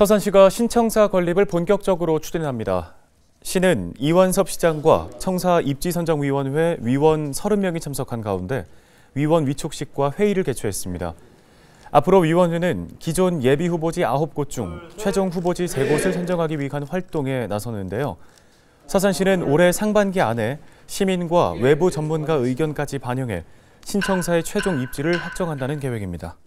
서산시가 신청사 건립을 본격적으로 추진합니다. 시는 이완섭 시장과 청사 입지선정위원회 위원 30명이 참석한 가운데 위원 위촉식과 회의를 개최했습니다. 앞으로 위원회는 기존 예비 후보지 9곳 중 최종 후보지 3곳을 선정하기 위한 활동에 나서는데요. 서산시는 올해 상반기 안에 시민과 외부 전문가 의견까지 반영해 신청사의 최종 입지를 확정한다는 계획입니다.